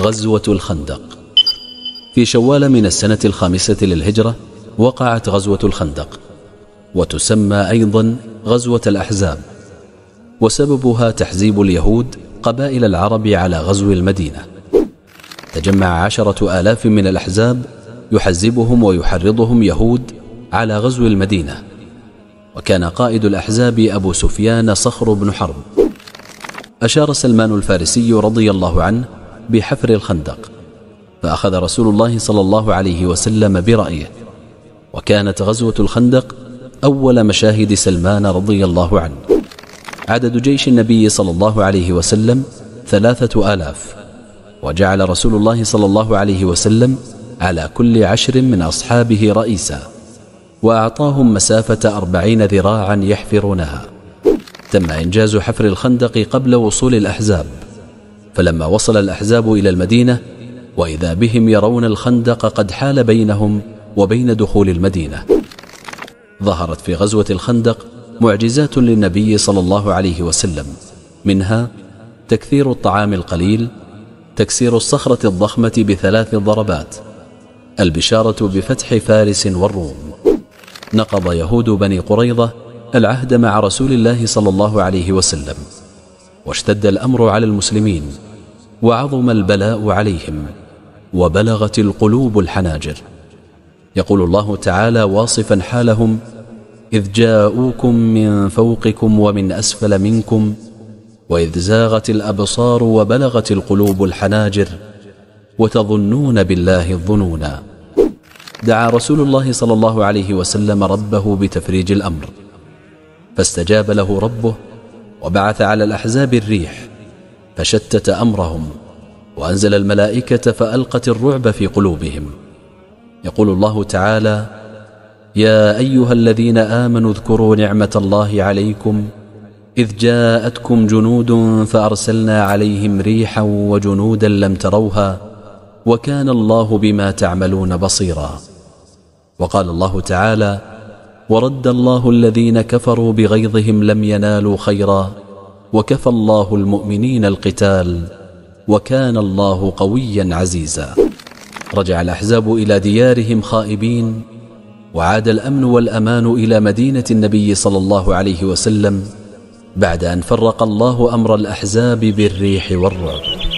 غزوة الخندق في شوال من السنة الخامسة للهجرة وقعت غزوة الخندق وتسمى أيضا غزوة الأحزاب وسببها تحزيب اليهود قبائل العرب على غزو المدينة تجمع عشرة آلاف من الأحزاب يحزبهم ويحرضهم يهود على غزو المدينة وكان قائد الأحزاب أبو سفيان صخر بن حرب أشار سلمان الفارسي رضي الله عنه بحفر الخندق فأخذ رسول الله صلى الله عليه وسلم برأيه وكانت غزوة الخندق أول مشاهد سلمان رضي الله عنه عدد جيش النبي صلى الله عليه وسلم ثلاثة آلاف وجعل رسول الله صلى الله عليه وسلم على كل عشر من أصحابه رئيسا وأعطاهم مسافة أربعين ذراعا يحفرونها تم إنجاز حفر الخندق قبل وصول الأحزاب فلما وصل الأحزاب إلى المدينة وإذا بهم يرون الخندق قد حال بينهم وبين دخول المدينة ظهرت في غزوة الخندق معجزات للنبي صلى الله عليه وسلم منها تكثير الطعام القليل تكسير الصخرة الضخمة بثلاث ضربات البشارة بفتح فارس والروم نقض يهود بني قريظة العهد مع رسول الله صلى الله عليه وسلم واشتد الأمر على المسلمين وعظم البلاء عليهم وبلغت القلوب الحناجر يقول الله تعالى واصفا حالهم إذ جاءوكم من فوقكم ومن أسفل منكم وإذ زاغت الأبصار وبلغت القلوب الحناجر وتظنون بالله الظنونا دعا رسول الله صلى الله عليه وسلم ربه بتفريج الأمر فاستجاب له ربه وبعث على الأحزاب الريح فشتت امرهم وانزل الملائكه فالقت الرعب في قلوبهم يقول الله تعالى يا ايها الذين امنوا اذكروا نعمه الله عليكم اذ جاءتكم جنود فارسلنا عليهم ريحا وجنودا لم تروها وكان الله بما تعملون بصيرا وقال الله تعالى ورد الله الذين كفروا بغيظهم لم ينالوا خيرا وكفى الله المؤمنين القتال وكان الله قويا عزيزا رجع الأحزاب إلى ديارهم خائبين وعاد الأمن والأمان إلى مدينة النبي صلى الله عليه وسلم بعد أن فرق الله أمر الأحزاب بالريح والرعب